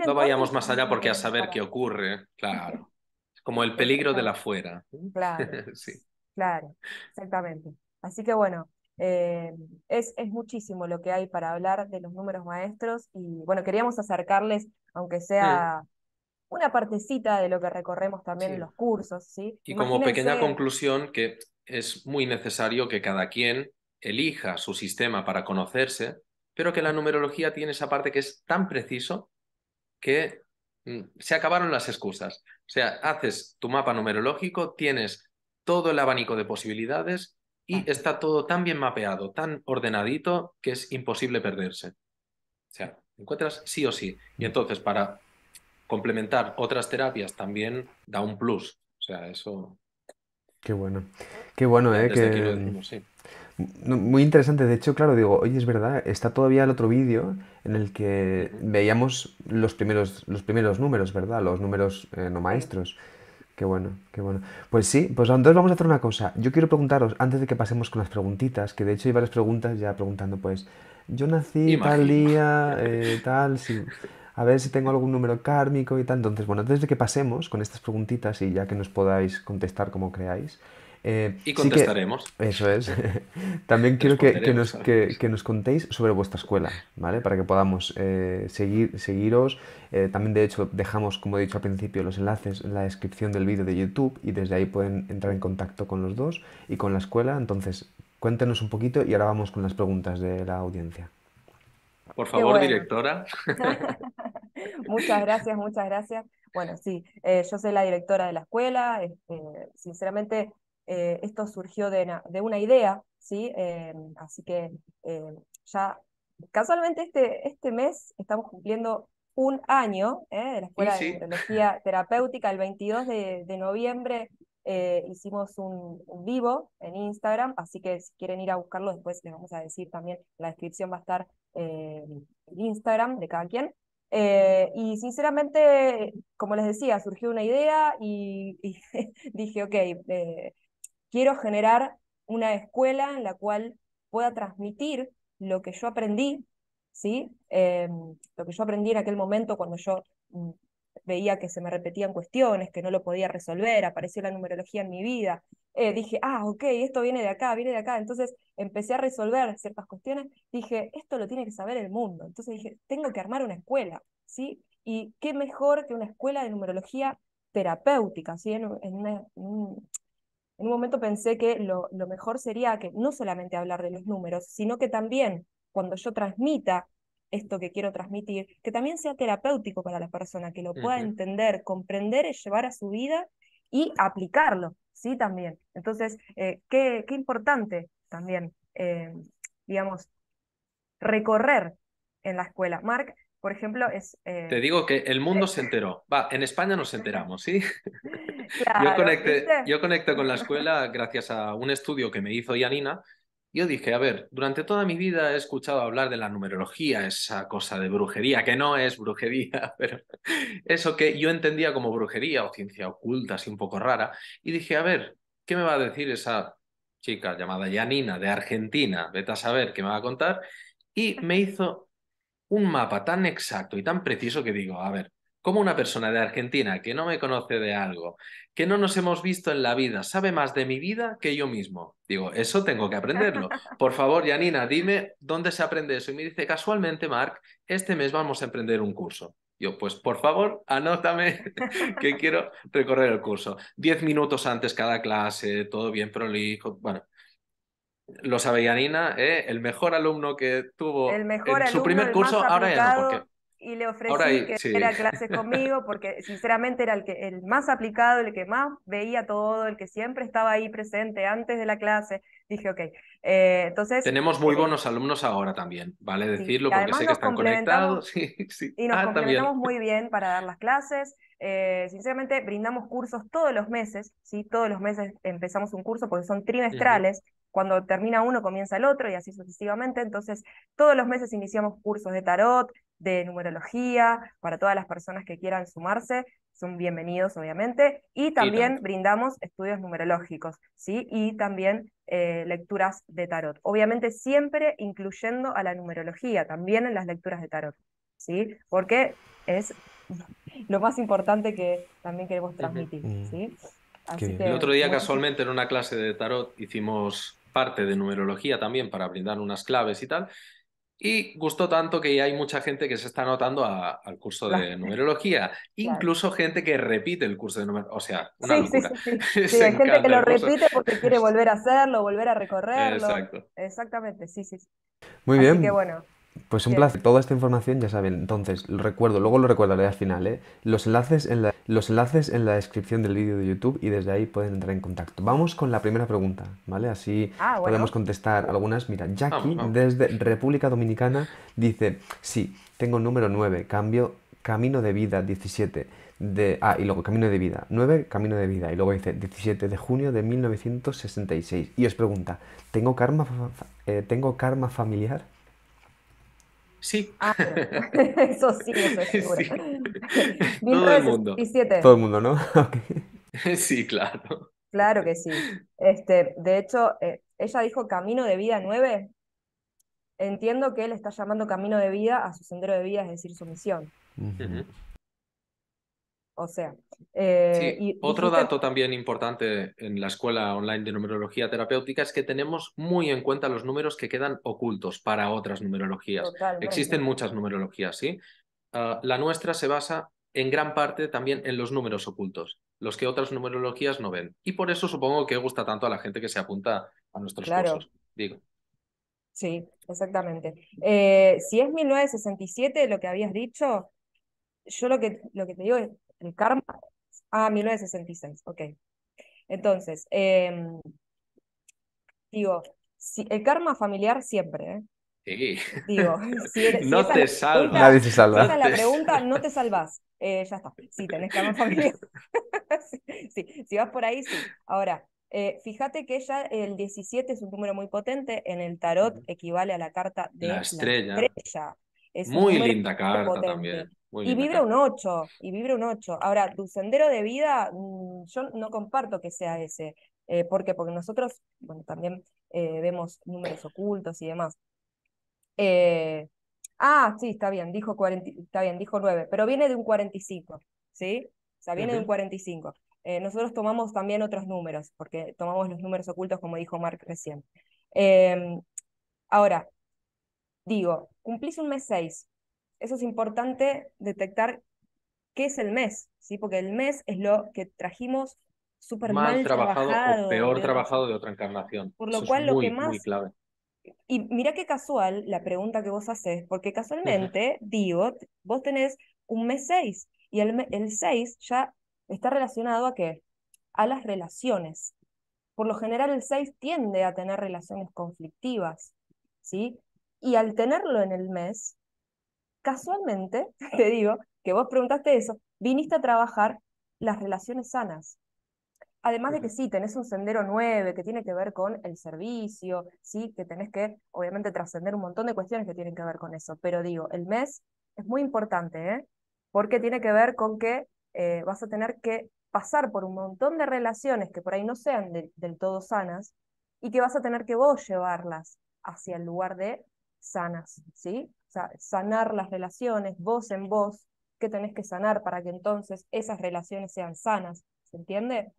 no vayamos más allá porque a saber qué ocurre, claro. [laughs] Como el peligro de la fuera. Claro, [laughs] claro, exactamente. Así que bueno, eh, es, es, muchísimo lo que hay para hablar de los números maestros y bueno, queríamos acercarles aunque sea una partecita de lo que recorremos también en los cursos, ¿sí? Y como pequeña conclusión, que es muy necesario que cada quien elija su sistema para conocerse, pero que la numerología tiene esa parte que es tan preciso que mm, se acabaron las excusas. O sea, haces tu mapa numerológico, tienes todo el abanico de posibilidades y está todo tan bien mapeado, tan ordenadito, que es imposible perderse. O sea, encuentras sí o sí. Y mm. entonces, para complementar otras terapias también da un plus. O sea, eso. Qué bueno. Qué bueno, ¿eh? que... Muy interesante, de hecho, claro, digo, oye, es verdad, está todavía el otro vídeo en el que veíamos los primeros, los primeros números, ¿verdad? Los números eh, no maestros. Qué bueno, qué bueno. Pues sí, pues entonces vamos a hacer una cosa. Yo quiero preguntaros, antes de que pasemos con las preguntitas, que de hecho hay varias preguntas ya preguntando, pues, yo nací tal día, eh, tal, a ver si tengo algún número kármico y tal. Entonces, bueno, antes de que pasemos con estas preguntitas y ya que nos podáis contestar como creáis. Eh, y contestaremos. eso es. [laughs] También quiero que, nos, que, nos, contéis sobre vuestra escuela, ¿vale? Para que podamos eh, seguir, seguiros. también, de hecho, dejamos, como he dicho al principio, los enlaces en la descripción del vídeo de YouTube y desde ahí pueden entrar en contacto con los dos y con la escuela. Entonces, Cuéntanos un poquito y ahora vamos con las preguntas de la audiencia. Por favor, directora. [laughs] muchas gracias, muchas gracias. Bueno, sí, eh, yo soy la directora de la escuela. Eh, sinceramente, eh, esto surgió de una, idea, ¿sí? así que ya, casualmente este, este mes estamos cumpliendo un año de la Escuela de Tecnología Terapéutica. El 22 de noviembre eh, hicimos un, vivo en Instagram, así que si quieren ir a buscarlo después les vamos a decir también, la descripción va a estar eh, en Instagram de cada quien. Eh, y sinceramente, como les decía, surgió una idea y, [laughs] dije, ok, quiero generar una escuela en la cual pueda transmitir lo que yo aprendí, ¿sí? Em, lo que yo aprendí en aquel momento cuando yo mm, veía que se me repetían cuestiones, que no lo podía resolver, apareció la numerología en mi vida, eh, dije, ah, ok, esto viene de acá, viene de acá, entonces empecé a resolver ciertas cuestiones, dije, esto lo tiene que saber el mundo, entonces dije, tengo que armar una escuela, ¿sí? Y qué mejor que una escuela de numerología terapéutica, En, en, un, momento pensé que lo, lo mejor sería que no solamente hablar de los números, sino que también cuando yo transmita esto que quiero transmitir, que también sea terapéutico para la persona, que lo pueda entender, comprender y llevar a su vida y aplicarlo, ¿sí? También. Entonces, eh, qué, importante también, eh, digamos, recorrer en la escuela. Marc, por ejemplo, es... Te eh, digo que el mundo se enteró. Va, en España nos enteramos, ¿sí? [laughs] yo, conecto con la escuela gracias a un estudio que me hizo Yanina, yo dije, a ver, durante toda mi vida he escuchado hablar de la numerología, esa cosa de brujería, que no es brujería, [laughs] pero eso que yo entendía como brujería o ciencia oculta, así un poco rara, y dije, a ver, ¿qué me va a decir esa chica llamada Janina de Argentina? Vete a saber qué me va a contar. Y me hizo un mapa tan exacto y tan preciso que digo, a ver, como una persona de Argentina que no me conoce de algo, que no nos hemos visto en la vida, sabe más de mi vida que yo mismo. Digo, eso tengo que aprenderlo. [laughs] Por favor, Janina, dime dónde se aprende eso. Y me dice, casualmente, Marc, este mes vamos a emprender un curso. Yo, pues por favor, anótame [laughs] que quiero recorrer el curso. Diez minutos antes cada clase, todo bien prolijo. Bueno, lo sabe ¿eh? el mejor alumno que tuvo en su primer curso, ahora ya no, porque y le ofrecí que clases [laughs] conmigo porque sinceramente era el, que, el más aplicado, el que más veía todo, el que siempre estaba ahí presente antes de la clase. Dije, ok, eh, entonces... Tenemos muy eh, buenos alumnos ahora también, vale decirlo, porque sé que están conectados. [laughs] Sí, y nos ah, muy [laughs] bien para dar las clases. Eh, sinceramente, brindamos cursos todos los meses, ¿sí? Todos los meses empezamos un curso porque son trimestrales. Cuando termina uno, comienza el otro y así sucesivamente. Entonces, todos los meses iniciamos cursos de tarot, de numerología, para todas las personas que quieran sumarse, son bienvenidos obviamente, y también brindamos estudios numerológicos, ¿sí? Y también eh, lecturas de tarot, obviamente siempre incluyendo a la numerología, también en las lecturas de tarot, ¿sí? Porque es lo más importante que también queremos transmitir, mm. ¿sí? el otro día casualmente en una clase de tarot hicimos parte de numerología también para brindar unas claves y tal, y gustó tanto que ya hay mucha gente que se está anotando al curso de numerología, incluso gente que repite el curso de numerología, o sea, una sí, Sí, sí, [laughs] sí. hay gente que lo repite porque quiere volver a hacerlo, volver a recorrerlo. Exacto. Exactamente, sí, sí. Muy bien. Que, bueno. Pues un placer. Toda esta información ya saben. Entonces, lo recuerdo, luego lo recordaré al final, ¿eh? Los enlaces en la, los enlaces en la descripción del vídeo de YouTube y desde ahí pueden entrar en contacto. Vamos con la primera pregunta, ¿vale? Así ah, podemos contestar algunas. Mira, Jackie desde República Dominicana dice, sí, tengo número 9, cambio camino de vida 17 de... Ah, y luego camino de vida. 9, camino de vida. Y luego dice 17 de junio de 1966. Y os pregunta, ¿tengo karma, eh, ¿tengo karma familiar? Sí. Ah, [laughs] eso sí, eso es seguro. [laughs] Todo el mundo. Y siete. Todo el mundo, ¿no? [laughs] Sí, claro. Claro que sí. Este, de hecho, eh, ella dijo Camino de Vida nueve. Entiendo que él está llamando Camino de Vida a su sendero de vida, es decir, su misión. O sea, eh, otro dato también importante en la escuela online de numerología terapéutica es que tenemos muy en cuenta los números que quedan ocultos para otras numerologías. Existen muchas numerologías, ¿sí? Ah, la nuestra se basa en gran parte también en los números ocultos, los que otras numerologías no ven. Y por eso supongo que gusta tanto a la gente que se apunta a nuestros claro. cursos. Digo. Sí, exactamente. Eh, si es 1967 lo que habías dicho, yo lo que, lo que te digo es, el karma. Ah, 1966, ok. Entonces, em, digo, si, el karma familiar siempre, ¿eh? Digo, [laughs] no te salvas. Nadie se salva. Si la pregunta, no te salvas. Eh, ya está. Si tenés karma [laughs] familiar. [laughs] sí, si vas por ahí, sí. Ahora, eh, fíjate que ya el 17 es un número muy potente. En el tarot equivale a la carta de la estrella. Es muy linda carta también y vibra un 8, y vibra un 8. Ahora, tu sendero de vida, mm, yo no comparto que sea ese. Eh, ¿Por qué? Porque nosotros, bueno, también eh, vemos números ocultos y demás. Eh, ah, sí, está bien, dijo 40, está bien, dijo 9, pero viene de un 45, ¿sí? O sea, viene de un 45. Eh, nosotros tomamos también otros números, porque tomamos los números ocultos, como dijo Mark recién. Em, ahora, digo, cumplís un mes 6, eso es importante detectar qué es el mes, ¿sí? porque el mes es lo que trajimos súper mal, trabajado, o peor trabajado de otra encarnación. Por lo cual, lo que más... clave. Y mira qué casual la pregunta que vos haces, porque casualmente, digo, vos tenés un mes 6 y el, el 6 ya está relacionado a qué? A las relaciones. Por lo general el 6 tiende a tener relaciones conflictivas, ¿sí? Y al tenerlo en el mes, casualmente, [laughs] te digo, que vos preguntaste eso, viniste a trabajar las relaciones sanas. Además de que sí, tenés un sendero 9 que tiene que ver con el servicio, sí, que tenés que, obviamente, trascender un montón de cuestiones que tienen que ver con eso. Pero digo, el mes es muy importante, ¿eh? porque tiene que ver con que eh, vas a tener que pasar por un montón de relaciones que por ahí no sean del todo sanas y que vas a tener que vos llevarlas hacia el lugar de sanas, ¿sí? sanar las relaciones, vos en vos, qué tenés que sanar para que entonces esas relaciones sean sanas, ¿se entiende?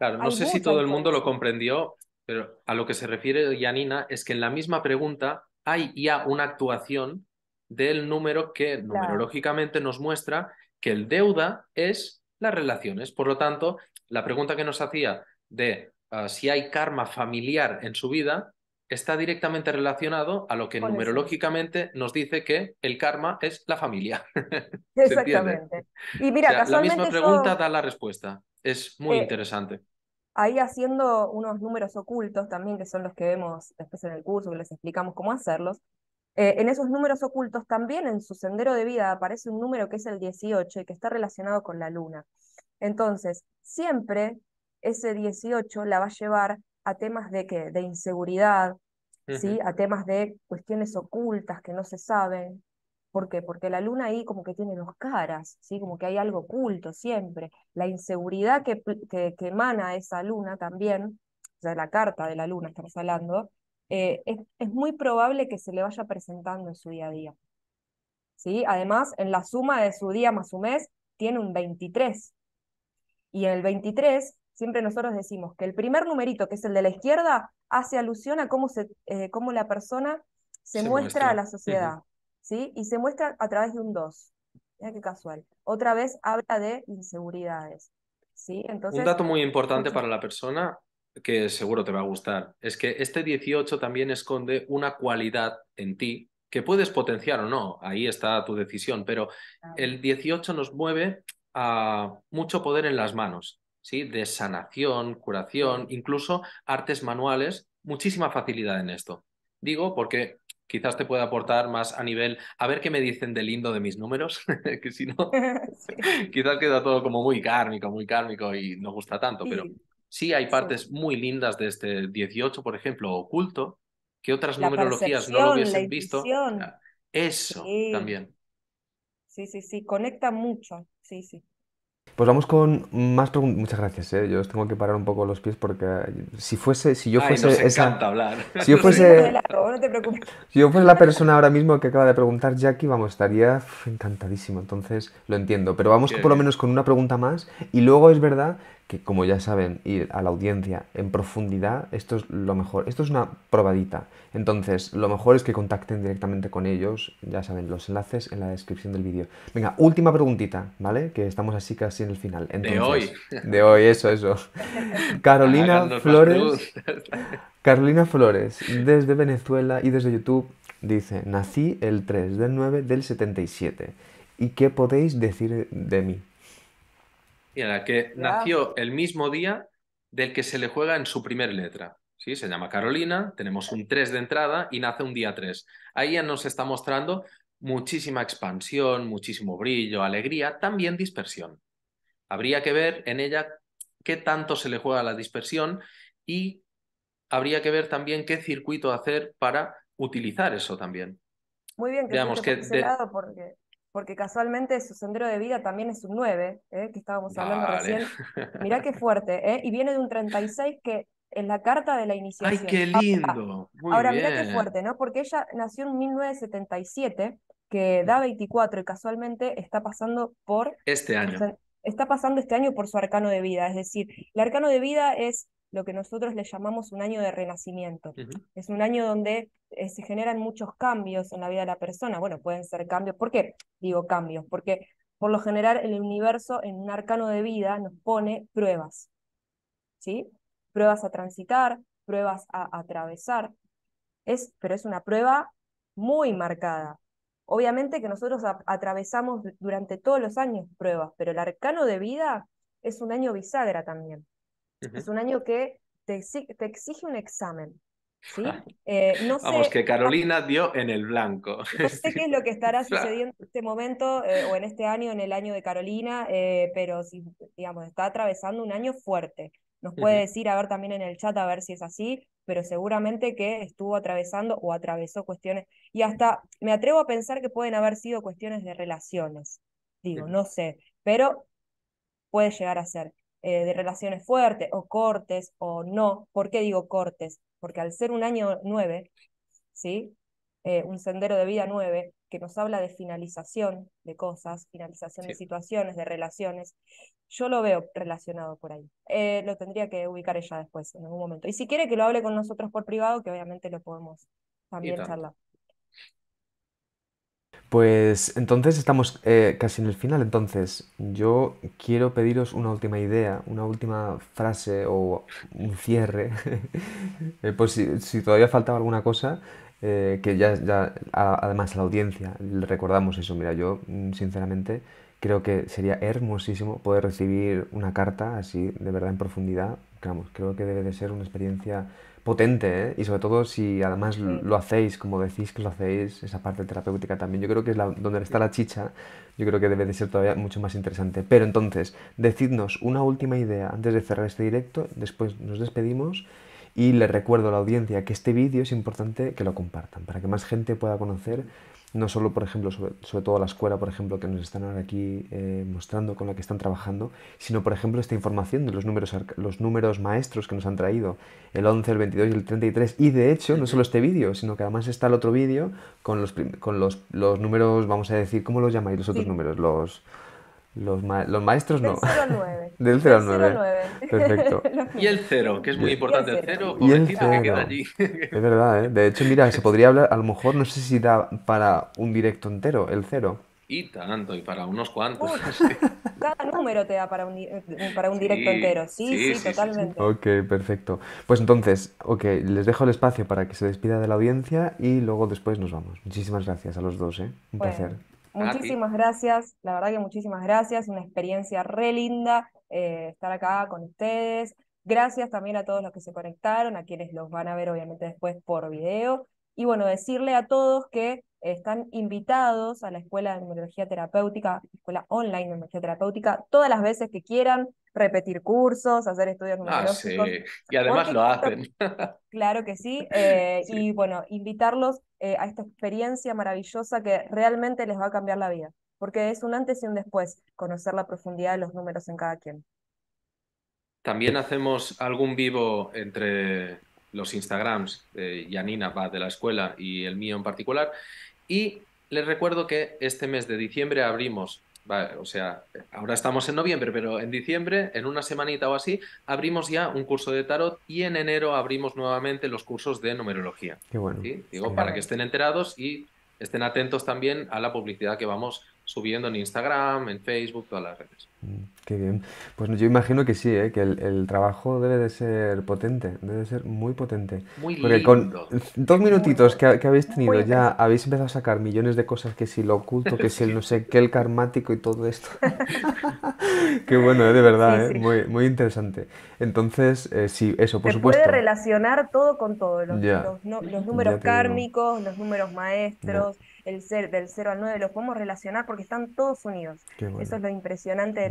no sé si todo el mundo lo comprendió, pero a lo que se refiere Yanina es que en la misma pregunta hay ya una actuación del número que numerológicamente nos muestra que el deuda es las relaciones. Por lo tanto, la pregunta que nos hacía de ah, si hay karma familiar en su vida está directamente relacionado a lo que numerológicamente nos dice que el karma es la familia. [laughs] Exactamente. y mira, la misma pregunta da la respuesta. Es muy eh, interesante. Ahí haciendo unos números ocultos también, que son los que vemos después en el curso, que les explicamos cómo hacerlos. Eh, en esos números ocultos también en su sendero de vida aparece un número que es el 18 y que está relacionado con la luna. Entonces, siempre ese 18 la va a llevar a temas de De inseguridad, a temas de cuestiones ocultas que no se saben. ¿Por qué? Porque la luna ahí como que tiene dos caras, ¿sí? como que hay algo oculto siempre. La inseguridad que, que, que emana esa luna también, o sea, la carta de la luna estamos hablando, eh, es, muy probable que se le vaya presentando en su día a día. ¿sí? Además, en la suma de su día más su mes, tiene un 23. Y en el 23, siempre nosotros decimos que el primer numerito, que es el de la izquierda, hace alusión a cómo, se, eh, cómo la persona se, muestra, a la sociedad, ¿sí? Y se muestra a través de un dos. Mira qué casual. Otra vez habla de inseguridades, ¿sí? Entonces, un dato muy importante para la persona que seguro te va a gustar, es que este 18 también esconde una cualidad en ti que puedes potenciar o no, ahí está tu decisión, pero el 18 nos mueve a mucho poder en las manos, ¿sí? de sanación, curación, incluso artes manuales, muchísima facilidad en esto. Digo porque quizás te pueda aportar más a nivel, a ver qué me dicen de lindo de mis números, [laughs] que si no, [laughs] [laughs] quizás queda todo como muy kármico, muy kármico y no gusta tanto, pero sí hay partes muy lindas de este 18, por ejemplo, oculto, que otras numerologías no lo hubiesen visto. Eso también. Sí, sí, sí, conecta mucho, sí, sí. Pues vamos con más preguntas. Muchas gracias, ¿eh? Yo os tengo que parar un poco los pies porque si fuese, si yo fuese. encanta hablar. Si yo fuese. Si yo fuese la persona ahora mismo que acaba de preguntar, Jackie, vamos, estaría encantadísimo. Entonces lo entiendo. Pero vamos por lo menos con una pregunta más. Y luego es verdad que como ya saben, ir a la audiencia en profundidad, esto es lo mejor. Esto es una probadita. Entonces, lo mejor es que contacten directamente con ellos. Ya saben, los enlaces en la descripción del vídeo. Venga, última preguntita, ¿vale? Que estamos así casi en el final. de hoy. De hoy, eso, eso. [laughs] Carolina Flores. Carolina Flores, desde Venezuela y desde YouTube, dice, nací el 3 del 9 del 77. ¿Y qué podéis decir de mí? Mira, que nació el mismo día del que se le juega en su primer letra. ¿sí? Se llama Carolina, tenemos un 3 de entrada y nace un día 3. Ahí ya nos está mostrando muchísima expansión, muchísimo brillo, alegría, también dispersión. Habría que ver en ella qué tanto se le juega la dispersión y habría que ver también qué circuito hacer para utilizar eso también. Muy bien, que Digamos, que porque porque casualmente su sendero de vida también es un 9, ¿eh? que estábamos hablando recién. Mirá qué [laughs] fuerte, ¿eh? y viene de un 36 que es la carta de la iniciación. ¡Ay, qué lindo! ahora, mirá qué fuerte, ¿no? Porque ella nació en 1977, que mm. da 24 y casualmente está pasando por... Este año. Está pasando este año por su arcano de vida, es decir, el arcano de vida es lo que nosotros le llamamos un año de renacimiento. Es un año donde eh, se generan muchos cambios en la vida de la persona. Bueno, pueden ser cambios. ¿Por qué digo cambios? Porque por lo general el universo en un arcano de vida nos pone pruebas. ¿Sí? Pruebas a transitar, pruebas a, atravesar. Es, pero es una prueba muy marcada. Obviamente que nosotros atravesamos durante todos los años pruebas, pero el arcano de vida es un año bisagra también. Es un año que te exige, un examen. Eh, Vamos, que Carolina dio en el blanco. [laughs] No sé qué es lo que estará [laughs] sucediendo en este momento eh, o en este año, en el año de Carolina, eh, pero si, digamos, está atravesando un año fuerte. Nos puede decir, a ver también en el chat, a ver si es así, pero seguramente que estuvo atravesando o atravesó cuestiones, y hasta me atrevo a pensar que pueden haber sido cuestiones de relaciones, digo, no sé, pero puede llegar a ser. Eh, de relaciones fuertes o cortes o no. ¿Por qué digo cortes? Porque al ser un año nueve, ¿sí? Eh, un sendero de vida nueve, que nos habla de finalización de cosas, finalización de situaciones, de relaciones, yo lo veo relacionado por ahí. Eh, lo tendría que ubicar ella después, en algún momento. Y si quiere que lo hable con nosotros por privado, que obviamente lo podemos también charlar. Pues entonces estamos eh, casi en el final, entonces yo quiero pediros una última idea, una última frase o un cierre, [laughs] eh, pues si, todavía faltaba alguna cosa, eh, que ya, además la audiencia le recordamos eso, mira, yo mm, sinceramente creo que sería hermosísimo poder recibir una carta así de verdad en profundidad, creo que debe de ser una experiencia potente, ¿eh? Y sobre todo si además lo hacéis, como decís que lo hacéis, esa parte terapéutica también, yo creo que es donde está la chicha, yo creo que debe de ser todavía mucho más interesante. Pero entonces, decidnos una última idea antes de cerrar este directo, después nos despedimos y le recuerdo a la audiencia que este vídeo es importante que lo compartan, para que más gente pueda conocer no solo, por ejemplo, sobre, sobre, todo la escuela, por ejemplo, que nos están ahora aquí eh, mostrando, con la que están trabajando, sino, por ejemplo, esta información de los números, los números maestros que nos han traído, el 11, el 22 y el 33. Y de hecho, no solo este vídeo, sino que además está el otro vídeo con, los, con los, los números, vamos a decir, ¿cómo los llamáis los otros números? Los los, los maestros no. Del 0 al 9. [laughs] Del 0 al 9. Perfecto. [laughs] y el 0, que es muy importante. El 0, pobrecito que queda allí. [laughs] es verdad, ¿eh? De hecho, mira, se podría hablar, a lo mejor no sé si da para un directo entero, el 0. Y tanto, y para unos cuantos. Cada número te da para un, eh, para un directo entero. Sí, sí, totalmente. Ok, perfecto. Pues entonces, ok, les dejo el espacio para que se despida de la audiencia y luego después nos vamos. Muchísimas gracias a los dos, ¿eh? Un placer. Ah, muchísimas gracias, la verdad que muchísimas gracias, una experiencia re linda eh, estar acá con ustedes. Gracias también a todos los que se conectaron, a quienes los van a ver obviamente después por video. Y bueno, decirle a todos que están invitados a la Escuela de Numerología Terapéutica, Escuela Online de Numerología Terapéutica, todas las veces que quieran, repetir cursos, hacer estudios Ah, sí. Y además lo hacen. [laughs] claro que sí. Eh, sí. Y bueno, invitarlos eh, a esta experiencia maravillosa que realmente les va a cambiar la vida, porque es un antes y un después conocer la profundidad de los números en cada quien. También hacemos algún vivo entre los Instagrams, de eh, Yanina va de la escuela y el mío en particular, y les recuerdo que este mes de diciembre abrimos o sea, ahora estamos en noviembre, pero en diciembre, en una semanita o así, abrimos ya un curso de tarot y en enero abrimos nuevamente los cursos de numerología. Qué bueno. Digo, para que estén enterados y estén atentos también a la publicidad que vamos subiendo en Instagram, en Facebook, todas las redes. Qué bien. Pues yo imagino que sí, ¿eh? que el, trabajo debe de ser potente, debe de ser muy potente. Porque con dos minutitos que, habéis tenido ya habéis empezado a sacar millones de cosas que si lo oculto, que si el [laughs] no sé qué, el karmático y todo esto. [laughs] qué bueno, ¿eh? de verdad, ¿eh? Muy, muy interesante. Entonces, sí, eso, por supuesto. puede relacionar todo con todo, los, números kármicos, los números maestros. el ser, del 0 al 9, los podemos relacionar porque están todos unidos. Eso es lo impresionante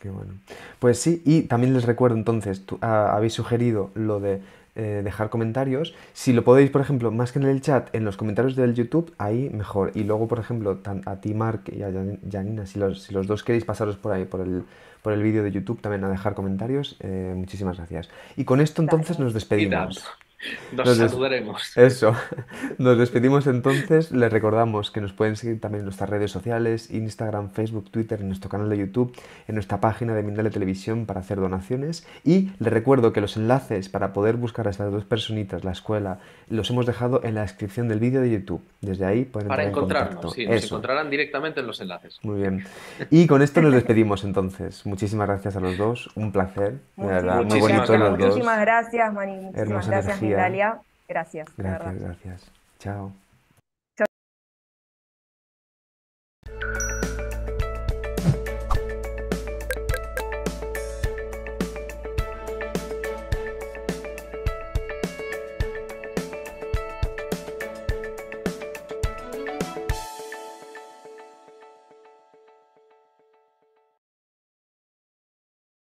Qué bueno. Pues sí, y también les recuerdo entonces, tú, ah, habéis sugerido lo de eh, dejar comentarios. Si lo podéis, por ejemplo, más que en el chat, en los comentarios del YouTube, ahí mejor. Y luego, por ejemplo, tan, a ti, Mark, y a Janina, si los, si los dos queréis pasaros por ahí, por el, por el vídeo de YouTube también a dejar comentarios, eh, muchísimas gracias. Y con esto entonces nos despedimos. [laughs] Nos saludaremos. Eso. [laughs] Nos despedimos entonces. Les recordamos que nos pueden seguir también en nuestras redes sociales, Instagram, Facebook, Twitter, en nuestro canal de YouTube, en nuestra página de Mindale Televisión para hacer donaciones. Y les recuerdo que los enlaces para poder buscar a estas dos personitas, la escuela, los hemos dejado en la descripción del vídeo de YouTube. Desde ahí pueden Para encontrarnos, sí, nos encontrarán directamente en los enlaces. Muy bien. Y con esto nos despedimos entonces. Muchísimas gracias a los dos. Un placer. De verdad, muy bonito gracias. dos. Muchísimas gracias, Mani. Muchísimas gracias. Dalia. Gracias. Gracias, gracias. Chao.